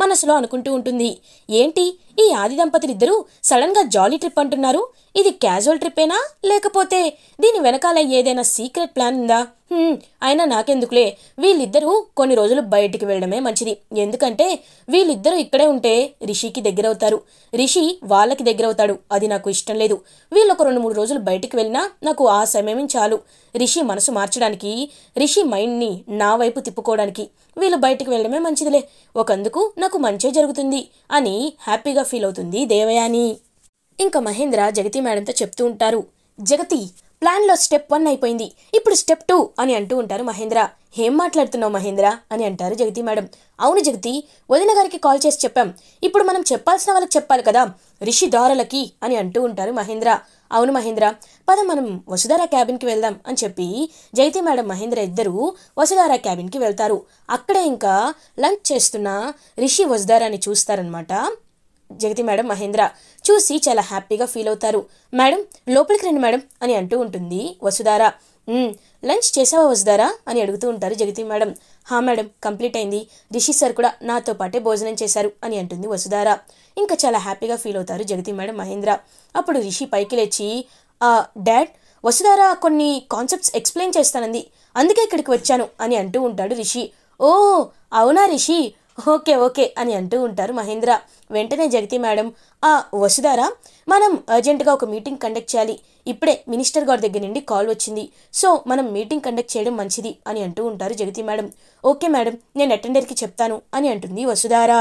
మనసులో అనుకుంటూ ఉంటుంది ఏంటి ఈ ఆది దంపతులిద్దరూ సడన్గా జాలీ ట్రిప్ అంటున్నారు ఇది క్యాజువల్ ట్రిప్పేనా లేకపోతే దీని వెనకాల ఏదైనా సీక్రెట్ ప్లాన్ ఉందా అయినా నాకెందుకులే వీళ్ళిద్దరూ కొన్ని రోజులు బయటికి వెళ్ళడమే మంచిది ఎందుకంటే వీళ్ళిద్దరూ ఇక్కడే ఉంటే రిషికి దగ్గరవుతారు రిషి వాళ్ళకి దగ్గరవుతాడు అది నాకు ఇష్టం లేదు వీళ్ళు ఒక రెండు మూడు రోజులు బయటికి వెళ్ళినా నాకు ఆ సమయం చాలు రిషి మనసు మార్చడానికి రిషి మైండ్ని నా వైపు తిప్పుకోవడానికి వీళ్ళు బయటికి వెళ్ళడమే మంచిదిలే ఒకందుకు నాకు మంచే జరుగుతుంది అని హ్యాపీగా ఫీల్ అవుతుంది దేవయాని ఇంకా మహేంద్ర జగతి మేడంతో చెప్తూ ఉంటారు జగతి ప్లాన్లో స్టెప్ వన్ అయిపోయింది ఇప్పుడు స్టెప్ టూ అని అంటూ ఉంటారు మహేంద్ర ఏం మాట్లాడుతున్నావు మహేంద్ర అని అంటారు జగతి మేడం అవును జగతి వదిన గారికి కాల్ చేసి చెప్పాం ఇప్పుడు మనం చెప్పాల్సిన వాళ్ళకి చెప్పాలి కదా రిషి దారులకి అని అంటూ ఉంటారు మహేంద్ర అవును మహేంద్ర పద మనం వసుధార క్యాబిన్కి వెళ్దాం అని చెప్పి జైతి మేడం మహేంద్ర ఇద్దరూ వసుధార క్యాబిన్కి వెళ్తారు అక్కడే ఇంకా లంచ్ చేస్తున్న రిషి వసుధారాని చూస్తారనమాట జగతి మేడం మహేంద్ర చూసి చాలా హ్యాపీగా ఫీల్ అవుతారు మేడం లోపలికి రండి మేడం అని అంటూ ఉంటుంది వసుధార లంచ్ చేసావా వస్తారా అని అడుగుతూ ఉంటారు జగతి మేడం హా మేడం కంప్లీట్ అయింది రిషి సార్ కూడా నాతో పాటే భోజనం చేశారు అని అంటుంది వసుధార ఇంకా చాలా హ్యాపీగా ఫీల్ అవుతారు జగతి మేడం మహేంద్ర అప్పుడు రిషి పైకి లేచి డాడ్ వసుధార కొన్ని కాన్సెప్ట్స్ ఎక్స్ప్లెయిన్ చేస్తానంది అందుకే ఇక్కడికి వచ్చాను అని అంటూ ఉంటాడు రిషి ఓ అవునా రిషి ఓకే ఓకే అని అంటూ ఉంటారు మహేంద్ర వెంటనే జగతి మేడం ఆ వసుధారా మనం అర్జెంటుగా ఒక మీటింగ్ కండక్ట్ చేయాలి ఇప్పుడే మినిస్టర్ గారి దగ్గర నుండి కాల్ వచ్చింది సో మనం మీటింగ్ కండక్ట్ చేయడం మంచిది అని అంటూ ఉంటారు జగతి మేడం ఓకే మేడం నేను అటెండర్కి చెప్తాను అని అంటుంది వసుధారా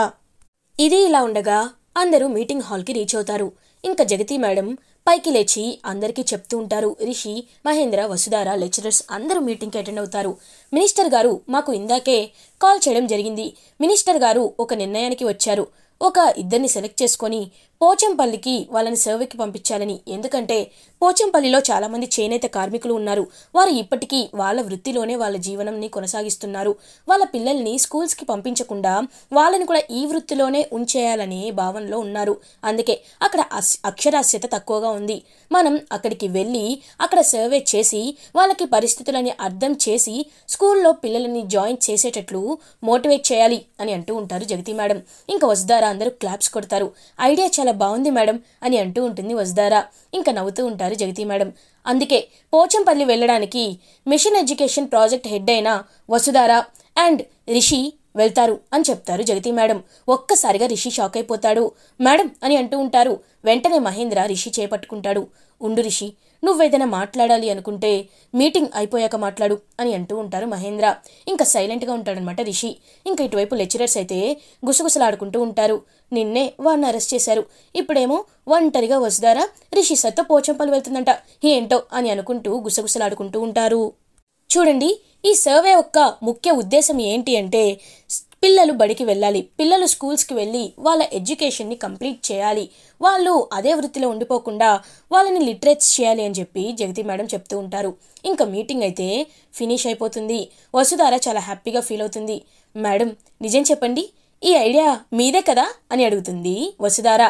ఇది ఇలా ఉండగా అందరూ మీటింగ్ హాల్కి రీచ్ అవుతారు ఇంకా జగతి మేడం పైకి లేచి అందరికీ చెప్తూ ఉంటారు రిషి మహేంద్ర వసుధార లెక్చరర్స్ అందరూ మీటింగ్కి అటెండ్ అవుతారు మినిస్టర్ గారు మాకు ఇందాకే కాల్ చేయడం జరిగింది మినిస్టర్ గారు ఒక నిర్ణయానికి వచ్చారు ఒక ఇద్దరిని సెలెక్ట్ చేసుకొని పోచంపల్లికి వాళ్ళని సర్వేకి పంపించాలని ఎందుకంటే పోచంపల్లిలో చాలామంది చేనేత కార్మికులు ఉన్నారు వారు ఇప్పటికీ వాళ్ళ వృత్తిలోనే వాళ్ళ జీవనంని కొనసాగిస్తున్నారు వాళ్ళ పిల్లల్ని స్కూల్స్కి పంపించకుండా వాళ్ళని కూడా ఈ వృత్తిలోనే ఉంచేయాలనే భావనలో ఉన్నారు అందుకే అక్కడ అక్షరాస్యత తక్కువగా ఉంది మనం అక్కడికి వెళ్ళి అక్కడ సర్వే చేసి వాళ్ళకి పరిస్థితులని అర్థం చేసి స్కూల్లో పిల్లలని జాయిన్ చేసేటట్లు మోటివేట్ చేయాలి అని అంటూ ఉంటారు జగతి మేడం ఇంకా వస్తారా అందరూ క్లాప్స్ కొడతారు ఐడియా చాలా చాలా బాగుంది మేడం అని అంటూ ఉంటుంది వసుదారా ఇంకా నవ్వుతూ ఉంటారు జగతి మేడం అందుకే పోచంపల్లి వెళ్ళడానికి మిషన్ ఎడ్యుకేషన్ ప్రాజెక్ట్ హెడ్ అయిన వసుధార అండ్ రిషి వెళ్తారు అని చెప్తారు జగతి మేడం ఒక్కసారిగా రిషి షాక్ అయిపోతాడు మేడం అని అంటూ ఉంటారు వెంటనే మహేంద్ర రిషి చేపట్టుకుంటాడు ఉండు రిషి నువ్వేదైనా మాట్లాడాలి అనుకుంటే మీటింగ్ అయిపోయాక మాట్లాడు అని అంటూ ఉంటారు మహేంద్ర ఇంకా సైలెంట్గా ఉంటాడనమాట రిషి ఇంకా ఇటువైపు లెక్చరర్స్ అయితే గుసగుసలాడుకుంటూ ఉంటారు నిన్నే వాడిని అరెస్ట్ చేశారు ఇప్పుడేమో ఒంటరిగా వసుదారా రిషి సత్తో పోచంపలు వెళ్తుందంట ఏంటో అని అనుకుంటూ గుసగుసలాడుకుంటూ ఉంటారు చూడండి ఈ సర్వే యొక్క ముఖ్య ఉద్దేశం ఏంటి అంటే పిల్లలు బడికి వెళ్ళాలి పిల్లలు స్కూల్స్కి వెళ్ళి వాళ్ళ ఎడ్యుకేషన్ని కంప్లీట్ చేయాలి వాళ్ళు అదే వృత్తిలో ఉండిపోకుండా వాళ్ళని లిటరేట్స్ చేయాలి అని చెప్పి జగతి మేడం చెప్తూ ఉంటారు ఇంకా మీటింగ్ అయితే ఫినిష్ అయిపోతుంది వసుధార చాలా హ్యాపీగా ఫీల్ అవుతుంది మేడం నిజం చెప్పండి ఈ ఐడియా మీదే కదా అని అడుగుతుంది వసుధార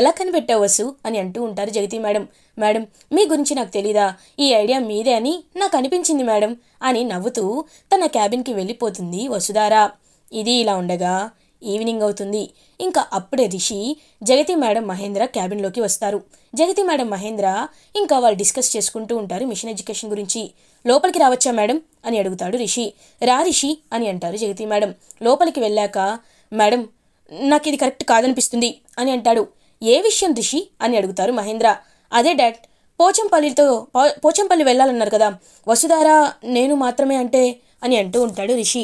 ఎలా కనిపెట్టావు వసు అని అంటూ ఉంటారు జగతి మేడం మేడం మీ గురించి నాకు తెలీదా ఈ ఐడియా మీదే అని నాకు అనిపించింది మేడం అని నవ్వుతూ తన క్యాబిన్కి వెళ్ళిపోతుంది వసుధార ఇది ఇలా ఉండగా ఈవినింగ్ అవుతుంది ఇంకా అప్పుడే రిషి జగతి మేడం మహేంద్ర క్యాబిన్లోకి వస్తారు జగతి మేడం మహేంద్ర ఇంకా వాళ్ళు డిస్కస్ చేసుకుంటూ ఉంటారు మిషన్ ఎడ్యుకేషన్ గురించి లోపలికి రావచ్చా మేడం అని అడుగుతాడు రిషి రా రిషి అని అంటారు జగతి మేడం లోపలికి వెళ్ళాక మేడం నాకు ఇది కరెక్ట్ కాదనిపిస్తుంది అని అంటాడు ఏ విషయం రిషి అని అడుగుతారు మహేంద్ర అదే డాడ్ పోచంపల్లితో పోచంపల్లి వెళ్ళాలన్నారు కదా వసుధారా నేను మాత్రమే అంటే అని అంటూ ఉంటాడు రిషి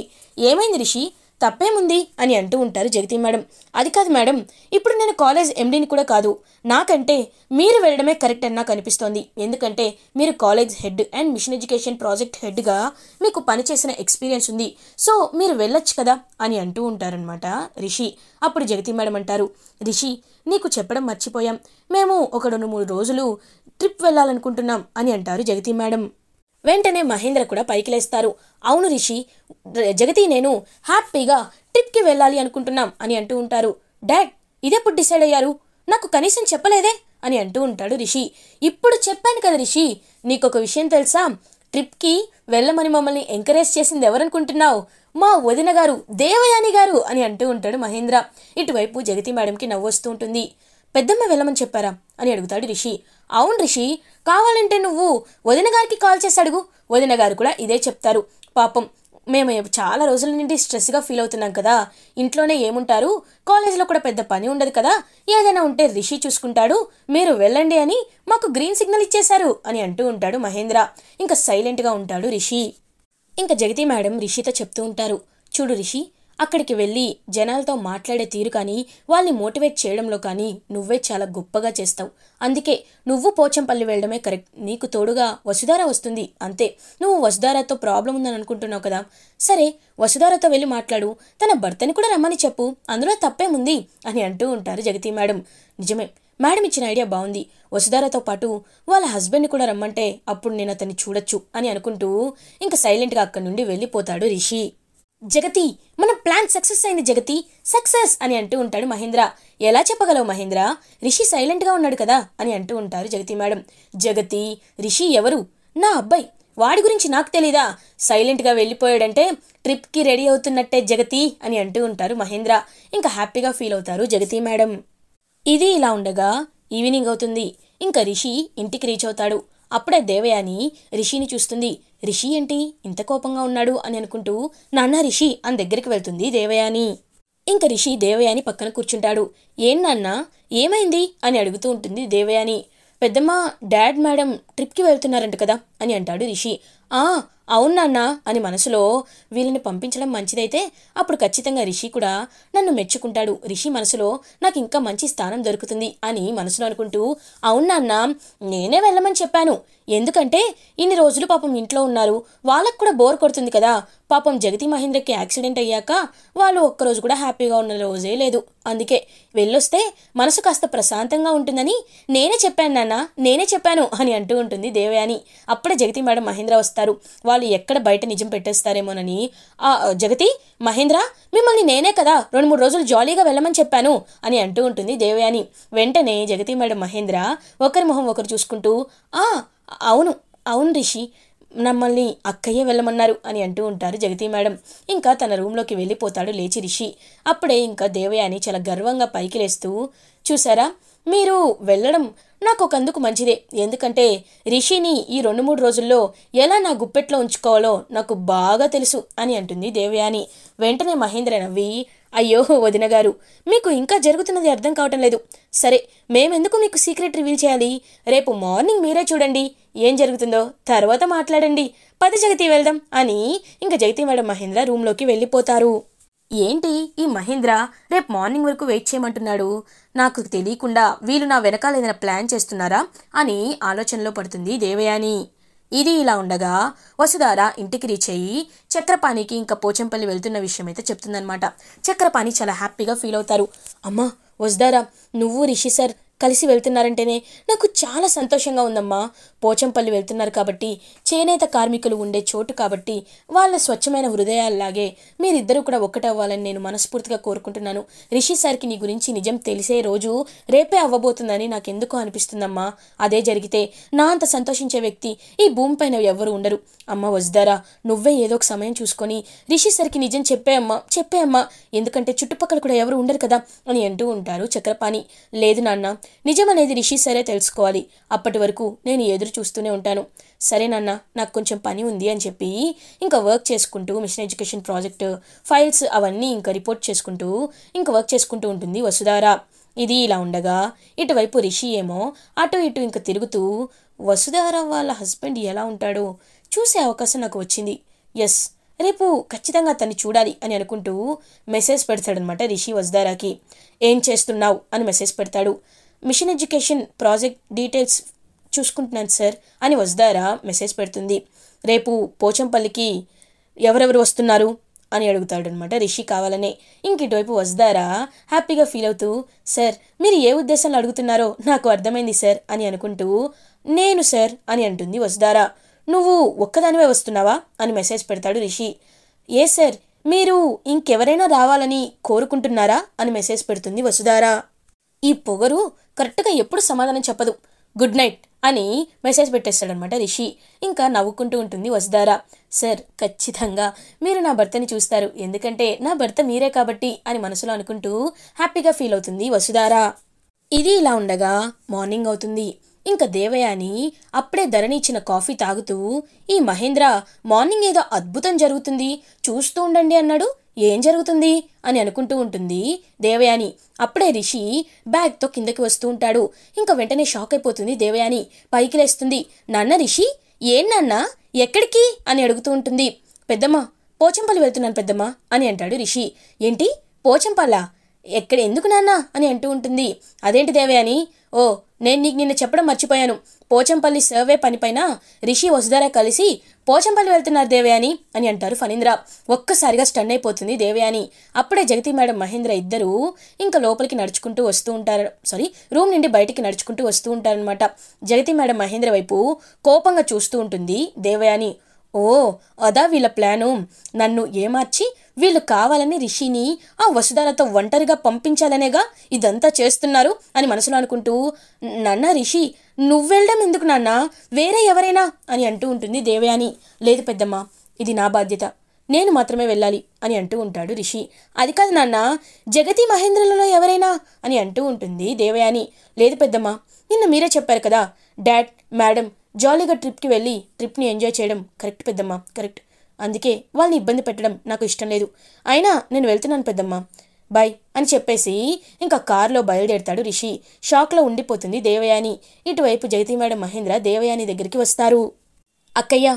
ఏమైంది రిషి తప్పేముంది అని అంటూ ఉంటారు జగతి మేడం అది కాదు మేడం ఇప్పుడు నేను కాలేజ్ ఎండీని కూడా కాదు నాకంటే మీరు వెళ్ళడమే కరెక్ట్ అన్నా కనిపిస్తోంది ఎందుకంటే మీరు college head and mission education project హెడ్గా మీకు పనిచేసిన ఎక్స్పీరియన్స్ ఉంది సో మీరు వెళ్ళొచ్చు కదా అని అంటూ ఉంటారనమాట రిషి అప్పుడు జగతి మేడం అంటారు రిషి నీకు చెప్పడం మర్చిపోయాం మేము ఒక రెండు మూడు రోజులు ట్రిప్ వెళ్ళాలనుకుంటున్నాం అని అంటారు జగతి మేడం వెంటనే మహేంద్ర కూడా పైకి లేస్తారు అవును రిషి జగతి నేను హ్యాపీగా ట్రిప్కి వెళ్ళాలి అనుకుంటున్నాం అని అంటూ ఉంటారు డాడ్ ఇదెప్పుడు డిసైడ్ అయ్యారు నాకు కనీసం చెప్పలేదే అని అంటూ ఉంటాడు రిషి ఇప్పుడు చెప్పాను కదా రిషి నీకు ఒక విషయం తెలుసా ట్రిప్కి వెళ్ళమని మమ్మల్ని ఎంకరేజ్ చేసింది ఎవరనుకుంటున్నావు మా వదిన గారు దేవయాని గారు అని అంటూ ఉంటాడు మహేంద్ర ఇటువైపు జగతి మేడంకి నవ్వొస్తూ ఉంటుంది పెద్దమ్మ వెళ్ళమని చెప్పారా అని అడుగుతాడు రిషి అవును రిషి కావాలంటే నువ్వు వదిన గారికి కాల్ చేసి అడుగు వదిన గారు కూడా ఇదే చెప్తారు పాపం మేము చాలా రోజుల నుండి స్ట్రెస్గా ఫీల్ అవుతున్నాం కదా ఇంట్లోనే ఏముంటారు కాలేజీలో కూడా పెద్ద పని ఉండదు కదా ఏదైనా ఉంటే రిషి చూసుకుంటాడు మీరు వెళ్ళండి అని మాకు గ్రీన్ సిగ్నల్ ఇచ్చేశారు అని అంటూ ఉంటాడు మహేంద్ర ఇంకా సైలెంట్గా ఉంటాడు రిషి ఇంకా జగతి మేడం రిషితో చెప్తూ ఉంటారు చూడు రిషి అక్కడికి వెళ్ళి జనాలతో మాట్లాడే తీరు కానీ వాళ్ళని మోటివేట్ చేయడంలో కానీ నువ్వే చాలా గొప్పగా చేస్తావు అందుకే నువ్వు పోచంపల్లి వెళ్ళడమే కరెక్ట్ నీకు తోడుగా వసుధార వస్తుంది అంతే నువ్వు వసుధారతో ప్రాబ్లం ఉందని అనుకుంటున్నావు కదా సరే వసుధారతో వెళ్ళి మాట్లాడు తన భర్తని కూడా రమ్మని చెప్పు అందులో తప్పేముంది అని అంటూ ఉంటారు జగతి మేడం నిజమే మేడం ఇచ్చిన ఐడియా బాగుంది వసుధారతో పాటు వాళ్ళ హస్బెండ్ని కూడా రమ్మంటే అప్పుడు నేను అతన్ని చూడొచ్చు అని అనుకుంటూ ఇంకా సైలెంట్గా అక్కడి నుండి వెళ్ళిపోతాడు రిషి జగతి మన ప్లాన్ సక్సెస్ అయింది జగతి సక్సెస్ అని అంటూ ఉంటాడు మహేంద్ర ఎలా చెప్పగలవు మహేంద్ర రిషి సైలెంట్గా ఉన్నాడు కదా అని అంటూ ఉంటారు జగతి మేడం జగతి రిషి ఎవరు నా అబ్బాయి వాడి గురించి నాకు తెలీదా సైలెంట్గా వెళ్ళిపోయాడంటే ట్రిప్కి రెడీ అవుతున్నట్టే జగతి అని అంటూ ఉంటారు మహేంద్ర ఇంకా హ్యాపీగా ఫీల్ అవుతారు జగతి మేడం ఇది ఇలా ఉండగా ఈవినింగ్ అవుతుంది ఇంకా రిషి ఇంటికి రీచ్ అవుతాడు అప్పుడే దేవయాని రిషిని చూస్తుంది రిషి ఏంటి ఇంత కోపంగా ఉన్నాడు అని అనుకుంటూ నాన్న రిషి అని దగ్గరికి వెళ్తుంది దేవయాని ఇంక రిషి దేవయాని పక్కన కూర్చుంటాడు ఏం నాన్న ఏమైంది అని అడుగుతూ ఉంటుంది దేవయాని పెద్దమ్మ డాడ్ మేడం ట్రిప్కి వెళ్తున్నారంట కదా అని అంటాడు రిషి ఆ అవునాన్నా అని మనసులో వీళ్ళని పంపించడం మంచిదైతే అప్పుడు ఖచ్చితంగా రిషి కూడా నన్ను మెచ్చుకుంటాడు రిషి మనసులో నాకు ఇంకా మంచి స్థానం దొరుకుతుంది అని మనసులో అనుకుంటూ అవునాన్న నేనే వెళ్ళమని చెప్పాను ఎందుకంటే ఇన్ని రోజులు పాపం ఇంట్లో ఉన్నారు వాళ్ళకు కూడా బోర్ కొడుతుంది కదా పాపం జగతి మహేంద్రకి యాక్సిడెంట్ అయ్యాక వాళ్ళు ఒక్కరోజు కూడా హ్యాపీగా ఉన్న రోజే లేదు అందుకే వెళ్ళొస్తే మనసు కాస్త ప్రశాంతంగా ఉంటుందని నేనే చెప్పాను నాన్న నేనే చెప్పాను అని అంటూ ఉంటుంది దేవయాని అప్పుడు ఎక్కడ జగతి మేడం మహేంద్ర వస్తారు వాళ్ళు ఎక్కడ బయట నిజం పెట్టేస్తారేమోనని ఆ జగతి మహేంద్ర మిమ్మల్ని నేనే కదా రెండు మూడు రోజులు జాలీగా వెళ్ళమని చెప్పాను అని అంటూ ఉంటుంది దేవయాని వెంటనే జగతి మేడం మహేంద్ర ఒకరి మొహం ఒకరు చూసుకుంటూ ఆ అవును అవును రిషి మమ్మల్ని అక్కయ్యే వెళ్ళమన్నారు అని అంటూ ఉంటారు జగతి మేడం ఇంకా తన రూమ్లోకి వెళ్ళిపోతాడు లేచి రిషి అప్పుడే ఇంకా దేవయాని చాలా గర్వంగా పైకి లేస్తూ చూసారా మీరు వెళ్ళడం నాకు ఒకందుకు మంచిదే ఎందుకంటే రిషిని ఈ రెండు మూడు రోజుల్లో ఎలా నా గుప్పెట్లో ఉంచుకోవాలో నాకు బాగా తెలుసు అని అంటుంది దేవయాని వెంటనే మహేంద్ర నవ్వి అయ్యో వదిన గారు మీకు ఇంకా జరుగుతున్నది అర్థం కావటం లేదు సరే మేమెందుకు మీకు సీక్రెట్ రివీల్ చేయాలి రేపు మార్నింగ్ మీరే చూడండి ఏం జరుగుతుందో తర్వాత మాట్లాడండి పది జగతి వెళ్దాం అని ఇంకా జగతి మేడం మహేంద్ర రూమ్లోకి వెళ్ళిపోతారు ఏంటి ఈ మహేంద్ర రేపు మార్నింగ్ వరకు వెయిట్ చేయమంటున్నాడు నాకు తెలియకుండా వీళ్ళు నా వెనకాల ఏదైనా ప్లాన్ చేస్తున్నారా అని ఆలోచనలో పడుతుంది దేవయాని ఇది ఇలా ఉండగా వసుధార ఇంటికి రీచ్ అయ్యి చక్రపాణికి ఇంకా పోచంపల్లి వెళ్తున్న విషయం అయితే చెప్తుందనమాట చక్రపాణి చాలా హ్యాపీగా ఫీల్ అవుతారు అమ్మా వసుధార నువ్వు రిషి సార్ కలిసి వెళ్తున్నారంటేనే నాకు చాలా సంతోషంగా ఉందమ్మా పోచంపల్లి వెళ్తున్నారు కాబట్టి చేనేత కార్మికులు ఉండే చోటు కాబట్టి వాళ్ళ స్వచ్ఛమైన హృదయాల్లాగే మీరిద్దరూ కూడా ఒక్కటవ్వాలని నేను మనస్ఫూర్తిగా కోరుకుంటున్నాను రిషి సార్కి నీ గురించి నిజం తెలిసే రోజు రేపే అవ్వబోతుందని నాకెందుకు అనిపిస్తుందమ్మా అదే జరిగితే నా అంత సంతోషించే వ్యక్తి ఈ భూమిపైన ఎవ్వరూ ఉండరు అమ్మ వజ్దారా నువ్వే ఏదో ఒక సమయం చూసుకొని రిషి సార్కి నిజం చెప్పే అమ్మా చెప్పే అమ్మా ఎందుకంటే చుట్టుపక్కల కూడా ఎవరు ఉండరు కదా అని అంటూ ఉంటారు చక్రపాణి లేదు నాన్న నిజమనేది రిషి సరే తెలుసుకోవాలి అప్పటి వరకు నేను ఎదురు చూస్తూనే ఉంటాను సరేనన్న నాకు కొంచెం పని ఉంది అని చెప్పి ఇంకా వర్క్ చేసుకుంటూ మిషన్ ఎడ్యుకేషన్ ప్రాజెక్ట్ ఫైల్స్ అవన్నీ ఇంకా రిపోర్ట్ చేసుకుంటూ ఇంకా వర్క్ చేసుకుంటూ ఉంటుంది వసుధారా ఇది ఇలా ఉండగా ఇటువైపు రిషి ఏమో అటు ఇటు ఇంకా తిరుగుతూ వసుధార వాళ్ళ హస్బెండ్ ఎలా ఉంటాడో చూసే అవకాశం నాకు వచ్చింది ఎస్ రేపు ఖచ్చితంగా తను చూడాలి అని అనుకుంటూ మెసేజ్ పెడతాడనమాట రిషి వసుధారాకి ఏం చేస్తున్నావు అని మెసేజ్ పెడతాడు మిషన్ ఎడ్యుకేషన్ ప్రాజెక్ట్ డీటెయిల్స్ చూసుకుంటున్నాను సార్ అని వస్తారా మెసేజ్ పెడుతుంది రేపు పోచంపల్లికి ఎవరెవరు వస్తున్నారు అని అడుగుతాడనమాట రిషి కావాలనే ఇంక ఇటువైపు వస్తారా హ్యాపీగా ఫీల్ అవుతూ సార్ మీరు ఏ ఉద్దేశంలో అడుగుతున్నారో నాకు అర్థమైంది సార్ అని అనుకుంటూ నేను సార్ అని అంటుంది వస్తారా నువ్వు ఒక్కదానివే వస్తున్నావా అని మెసేజ్ పెడతాడు రిషి ఏ సార్ మీరు ఇంకెవరైనా రావాలని కోరుకుంటున్నారా అని మెసేజ్ పెడుతుంది వసుధారా ఈ పొగరు కరెక్ట్గా ఎప్పుడు సమాధానం చెప్పదు గుడ్ నైట్ అని మెసేజ్ పెట్టేస్తాడనమాట రిషి ఇంకా నవ్వుకుంటూ ఉంటుంది వసుదారా సార్ ఖచ్చితంగా మీరు నా భర్తని చూస్తారు ఎందుకంటే నా భర్త మీరే కాబట్టి అని మనసులో అనుకుంటూ హ్యాపీగా ఫీల్ అవుతుంది వసుదారా ఇది ఇలా ఉండగా మార్నింగ్ అవుతుంది ఇంకా దేవయాని అప్పుడే ధరణి ఇచ్చిన కాఫీ తాగుతూ ఈ మహేంద్ర మార్నింగ్ ఏదో అద్భుతం జరుగుతుంది చూస్తూ ఉండండి అన్నాడు ఏం జరుగుతుంది అని అనుకుంటూ ఉంటుంది దేవయాని అప్పుడే రిషి బ్యాగ్తో కిందకి వస్తూ ఉంటాడు ఇంకా వెంటనే షాక్ అయిపోతుంది దేవయాని పైకి లేస్తుంది నాన్న రిషి ఏం నాన్న ఎక్కడికి అని అడుగుతూ ఉంటుంది పెద్దమ్మ పోచంపల్లి వెళ్తున్నాను పెద్దమ్మ అని అంటాడు రిషి ఏంటి పోచంపల్ల ఎక్కడ ఎందుకు నాన్న అని అంటూ ఉంటుంది అదేంటి దేవయాని ఓ నేను నీకు నిన్న చెప్పడం మర్చిపోయాను పోచంపల్లి సర్వే పనిపైన రిషి వసుధర కలిసి పోచంపల్లి వెళ్తున్నారు దేవయాని అని అంటారు ఫణీంద్ర ఒక్కసారిగా స్టన్ అయిపోతుంది దేవయాని అప్పుడే జగతి మేడం మహేంద్ర ఇద్దరూ ఇంకా లోపలికి నడుచుకుంటూ వస్తూ ఉంటారు సారీ రూమ్ నుండి బయటికి నడుచుకుంటూ వస్తూ ఉంటారనమాట జగతి మేడం మహేంద్ర వైపు కోపంగా చూస్తూ ఉంటుంది దేవయాని ఓ అదా వీళ్ళ ప్లాను నన్ను ఏమార్చి వీళ్ళు కావాలని రిషిని ఆ వసుధాలతో ఒంటరిగా పంపించాలనేగా ఇదంతా చేస్తున్నారు అని మనసులో అనుకుంటూ నాన్న రిషి నువ్వెళ్ళడం ఎందుకు నాన్న వేరే ఎవరైనా అని అంటూ ఉంటుంది దేవయాని లేదు పెద్దమ్మ ఇది నా బాధ్యత నేను మాత్రమే వెళ్ళాలి అని అంటూ ఉంటాడు రిషి అది కాదు నాన్న జగతి మహేంద్రలలో ఎవరైనా అని అంటూ ఉంటుంది దేవయాని లేదు పెద్దమ్మ నిన్న మీరే చెప్పారు కదా డాడ్ మేడం జాలీగా ట్రిప్కి వెళ్ళి ట్రిప్ని ఎంజాయ్ చేయడం కరెక్ట్ పెద్దమ్మ కరెక్ట్ అందుకే వాళ్ళని ఇబ్బంది పెట్టడం నాకు ఇష్టం లేదు అయినా నేను వెళ్తున్నాను పెద్దమ్మ బాయ్ అని చెప్పేసి ఇంకా కారులో బయలుదేరతాడు రిషి షాక్లో ఉండిపోతుంది దేవయాని ఇటువైపు జగతి మేడం మహేంద్ర దేవయాని దగ్గరికి వస్తారు అక్కయ్య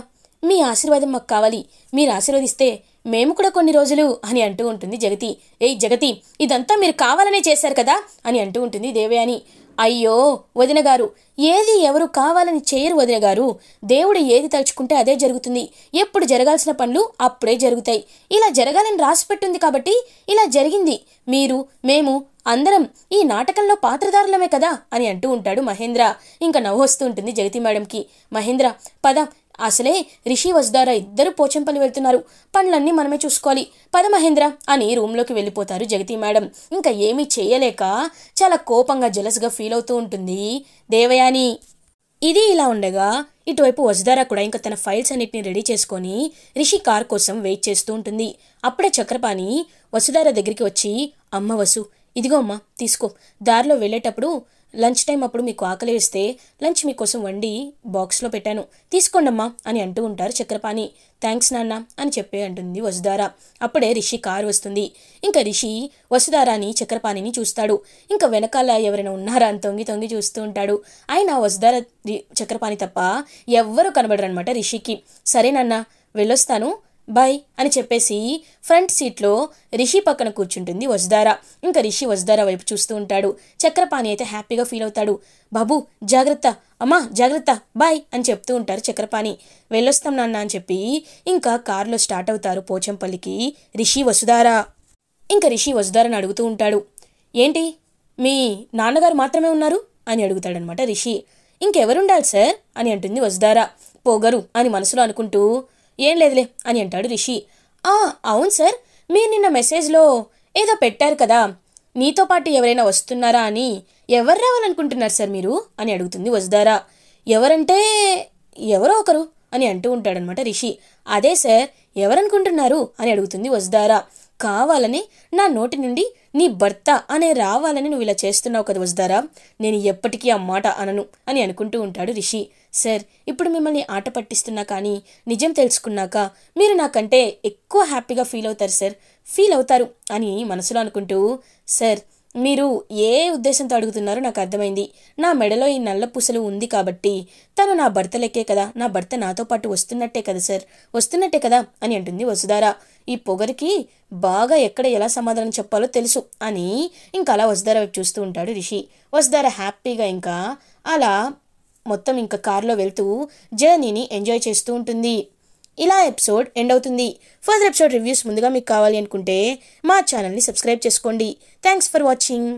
మీ ఆశీర్వాదం మాకు కావాలి మీరు ఆశీర్వదిస్తే మేము కూడా కొన్ని రోజులు అని అంటూ ఉంటుంది జగతి ఏయ్ జగతి ఇదంతా మీరు కావాలనే చేశారు కదా అని అంటూ ఉంటుంది దేవయాని అయ్యో వదినగారు ఏది ఎవరు కావాలని చేయరు వదినగారు దేవుడు ఏది తలుచుకుంటే అదే జరుగుతుంది ఎప్పుడు జరగాల్సిన పనులు అప్పుడే జరుగుతాయి ఇలా జరగాలని రాసిపెట్టుంది కాబట్టి ఇలా జరిగింది మీరు మేము అందరం ఈ నాటకంలో పాత్రదారులమే కదా అని అంటూ ఉంటాడు మహేంద్ర ఇంకా వస్తూ ఉంటుంది జగతి మేడంకి మహేంద్ర పద అసలే రిషి వజ్దార ఇద్దరు పోచంపల్లి వెళ్తున్నారు పనులన్నీ మనమే చూసుకోవాలి పద మహేంద్ర అని రూమ్లోకి వెళ్ళిపోతారు జగతి మేడం ఇంకా ఏమీ చేయలేక చాలా కోపంగా జలస్గా ఫీల్ అవుతూ ఉంటుంది దేవయాని ఇది ఇలా ఉండగా ఇటువైపు వజ్దారా కూడా ఇంకా తన ఫైల్స్ అన్నిటిని రెడీ చేసుకొని రిషి కార్ కోసం వెయిట్ చేస్తూ ఉంటుంది అప్పుడే చక్రపాణి వసుధార దగ్గరికి వచ్చి అమ్మ వసు ఇదిగో అమ్మ తీసుకో దారిలో వెళ్ళేటప్పుడు లంచ్ టైం అప్పుడు మీకు ఆకలి వేస్తే లంచ్ మీకోసం వండి బాక్స్లో పెట్టాను తీసుకోండమ్మా అని అంటూ ఉంటారు చక్రపాణి థ్యాంక్స్ నాన్న అని చెప్పే అంటుంది వసుధార అప్పుడే రిషి కారు వస్తుంది ఇంకా రిషి వసుధారాని చక్రపాణిని చూస్తాడు ఇంకా వెనకాల ఎవరైనా ఉన్నారా అని తొంగి తొంగి చూస్తూ ఉంటాడు ఆయన వసుధార చక్రపాణి తప్ప ఎవ్వరూ అనమాట రిషికి సరేనన్నా వెళ్ళొస్తాను బై అని చెప్పేసి ఫ్రంట్ సీట్లో రిషి పక్కన కూర్చుంటుంది వజదారా ఇంకా రిషి వజదారా వైపు చూస్తూ ఉంటాడు చక్రపాణి అయితే హ్యాపీగా ఫీల్ అవుతాడు బాబు జాగ్రత్త అమ్మా జాగ్రత్త బాయ్ అని చెప్తూ ఉంటారు చక్రపాణి వెళ్ళొస్తాం నాన్న అని చెప్పి ఇంకా కారులో స్టార్ట్ అవుతారు పోచంపల్లికి రిషి వసుధారా ఇంకా రిషి వసుధారని అడుగుతూ ఉంటాడు ఏంటి మీ నాన్నగారు మాత్రమే ఉన్నారు అని అడుగుతాడనమాట రిషి ఇంకెవరుండాలి సార్ అని అంటుంది వసుధారా పోగరు అని మనసులో అనుకుంటూ ఏం లేదులే అని అంటాడు రిషి ఆ అవును సార్ మీరు నిన్న మెసేజ్లో ఏదో పెట్టారు కదా నీతో పాటు ఎవరైనా వస్తున్నారా అని ఎవరు రావాలనుకుంటున్నారు సార్ మీరు అని అడుగుతుంది వజదారా ఎవరంటే ఎవరో ఒకరు అని అంటూ ఉంటాడనమాట రిషి అదే సార్ ఎవరనుకుంటున్నారు అని అడుగుతుంది వజదారా కావాలని నా నోటి నుండి నీ భర్త అనే రావాలని నువ్వు ఇలా చేస్తున్నావు కదా వజదారా నేను ఎప్పటికీ ఆ మాట అనను అని అనుకుంటూ ఉంటాడు రిషి సార్ ఇప్పుడు మిమ్మల్ని ఆట పట్టిస్తున్నా కానీ నిజం తెలుసుకున్నాక మీరు నాకంటే ఎక్కువ హ్యాపీగా ఫీల్ అవుతారు సార్ ఫీల్ అవుతారు అని మనసులో అనుకుంటూ సార్ మీరు ఏ ఉద్దేశంతో అడుగుతున్నారో నాకు అర్థమైంది నా మెడలో ఈ నల్ల పూసలు ఉంది కాబట్టి తను నా భర్త లెక్కే కదా నా భర్త నాతో పాటు వస్తున్నట్టే కదా సార్ వస్తున్నట్టే కదా అని అంటుంది వసుధార ఈ పొగరికి బాగా ఎక్కడ ఎలా సమాధానం చెప్పాలో తెలుసు అని ఇంకా అలా వసుధార వైపు చూస్తూ ఉంటాడు రిషి వసుధార హ్యాపీగా ఇంకా అలా మొత్తం ఇంకా కారులో వెళ్తూ జర్నీని ఎంజాయ్ చేస్తూ ఉంటుంది ఇలా ఎపిసోడ్ ఎండ్ అవుతుంది ఫర్దర్ ఎపిసోడ్ రివ్యూస్ ముందుగా మీకు కావాలి అనుకుంటే మా ఛానల్ని సబ్స్క్రైబ్ చేసుకోండి థ్యాంక్స్ ఫర్ వాచింగ్